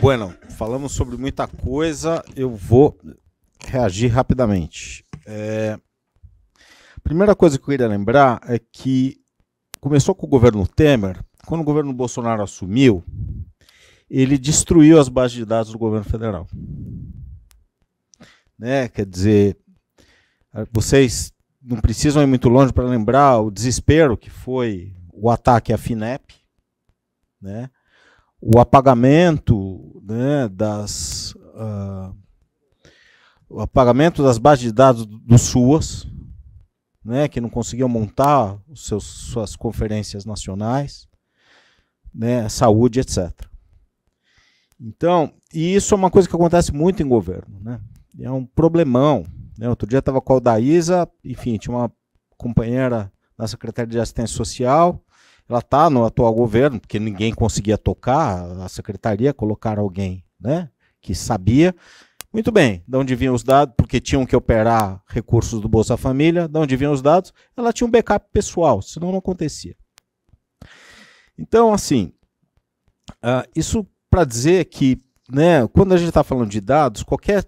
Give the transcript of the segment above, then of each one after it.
Bueno, falamos sobre muita coisa, eu vou reagir rapidamente. É... A primeira coisa que eu queria lembrar é que começou com o governo Temer, quando o governo Bolsonaro assumiu, ele destruiu as bases de dados do governo federal. Né? Quer dizer, vocês não precisam ir muito longe para lembrar o desespero que foi o ataque à FINEP, né? o apagamento né, das uh, o apagamento das bases de dados dos SUAS, né, que não conseguiam montar seus, suas conferências nacionais, né, saúde, etc. Então, e isso é uma coisa que acontece muito em governo, né? É um problemão. Né? Outro dia estava com a Daísa, enfim, tinha uma companheira da Secretaria de Assistência Social, ela está no atual governo, porque ninguém conseguia tocar, a secretaria colocar alguém né, que sabia. Muito bem, de onde vinham os dados, porque tinham que operar recursos do Bolsa Família, de onde vinham os dados, ela tinha um backup pessoal, senão não acontecia. Então, assim, uh, isso para dizer que né, quando a gente está falando de dados, qualquer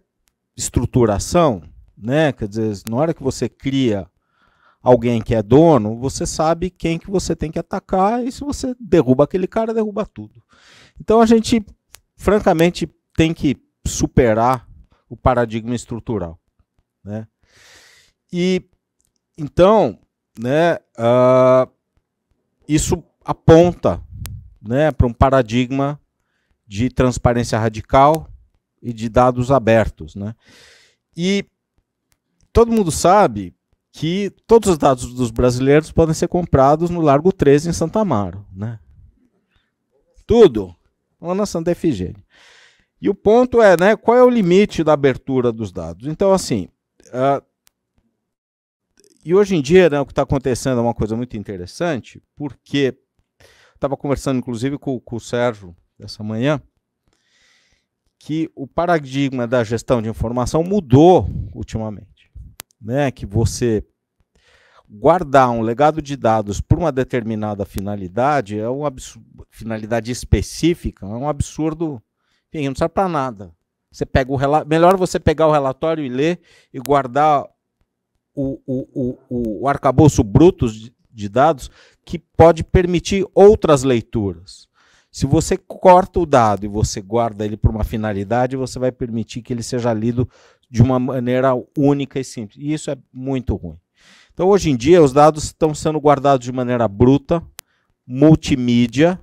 estruturação, né, quer dizer, na hora que você cria alguém que é dono, você sabe quem que você tem que atacar e se você derruba aquele cara, derruba tudo. Então a gente, francamente, tem que superar o paradigma estrutural, né? E então, né, uh, isso aponta, né, para um paradigma de transparência radical e de dados abertos, né? E todo mundo sabe que todos os dados dos brasileiros podem ser comprados no Largo 13 em Santa Amaro, né? Tudo. na Santa Efigênia. E o ponto é, né, qual é o limite da abertura dos dados? Então, assim, uh, e hoje em dia, né, o que está acontecendo é uma coisa muito interessante, porque estava conversando, inclusive, com, com o Sérgio essa manhã, que o paradigma da gestão de informação mudou ultimamente né, que você guardar um legado de dados para uma determinada finalidade é uma finalidade específica, é um absurdo, enfim, não serve para nada. Você pega o melhor você pegar o relatório e ler e guardar o, o, o, o arcabouço bruto de, de dados que pode permitir outras leituras. Se você corta o dado e você guarda ele para uma finalidade, você vai permitir que ele seja lido de uma maneira única e simples. E isso é muito ruim. Então, hoje em dia, os dados estão sendo guardados de maneira bruta, multimídia,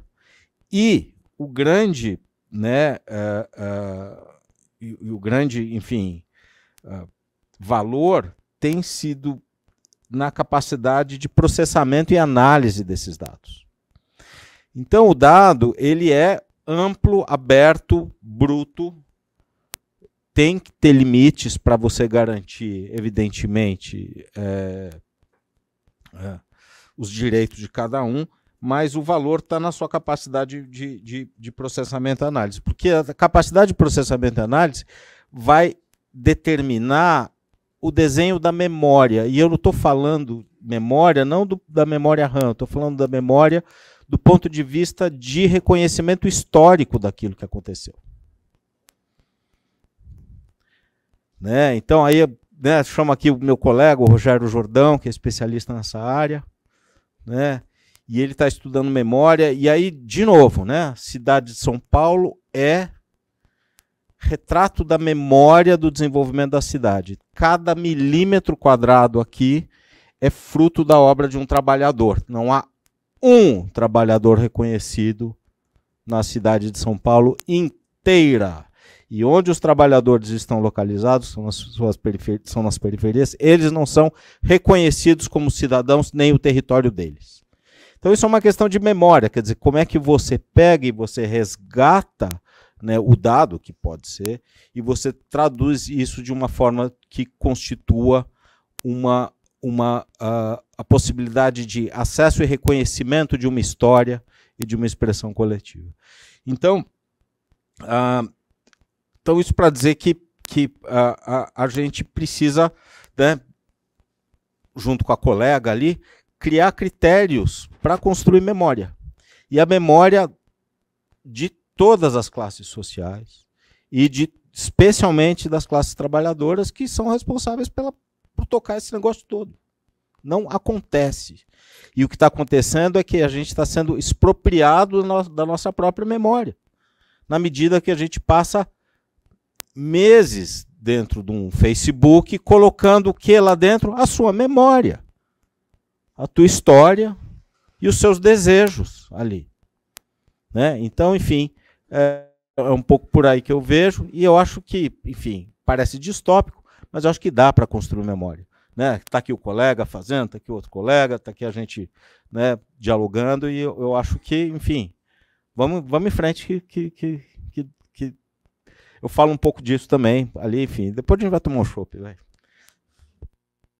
e o grande, né, uh, uh, e, e, o grande, enfim, uh, valor tem sido na capacidade de processamento e análise desses dados. Então o dado ele é amplo, aberto, bruto. Tem que ter limites para você garantir, evidentemente, é, é, os direitos de cada um, mas o valor está na sua capacidade de, de, de processamento e análise. Porque a capacidade de processamento e análise vai determinar o desenho da memória. E eu não estou falando memória, não do, da memória RAM, estou falando da memória do ponto de vista de reconhecimento histórico daquilo que aconteceu. Né? Então, aí né, chamo aqui o meu colega, o Rogério Jordão, que é especialista nessa área, né? e ele está estudando memória. E aí, de novo, né, cidade de São Paulo é retrato da memória do desenvolvimento da cidade. Cada milímetro quadrado aqui é fruto da obra de um trabalhador. Não há um trabalhador reconhecido na cidade de São Paulo inteira. E onde os trabalhadores estão localizados, são nas, suas perifer são nas periferias, eles não são reconhecidos como cidadãos nem o território deles. Então isso é uma questão de memória, quer dizer, como é que você pega e você resgata né, o dado, que pode ser, e você traduz isso de uma forma que constitua uma uma, a, a possibilidade de acesso e reconhecimento de uma história e de uma expressão coletiva. Então, ah, então isso para dizer que, que a, a, gente precisa, né, junto com a colega ali, criar critérios para construir memória. E a memória de todas as classes sociais e de especialmente das classes trabalhadoras que são responsáveis pela para tocar esse negócio todo. Não acontece. E o que está acontecendo é que a gente está sendo expropriado da nossa própria memória, na medida que a gente passa meses dentro de um Facebook colocando o que lá dentro? A sua memória, a tua história e os seus desejos ali. Né? Então, enfim, é, é um pouco por aí que eu vejo, e eu acho que, enfim, parece distópico mas eu acho que dá para construir memória. Né? Está aqui o colega fazendo, está aqui outro colega, está aqui a gente né, dialogando, e eu, eu acho que, enfim, vamos, vamos em frente que, que, que, que, eu falo um pouco disso também ali, enfim. Depois a gente vai tomar um chope, velho.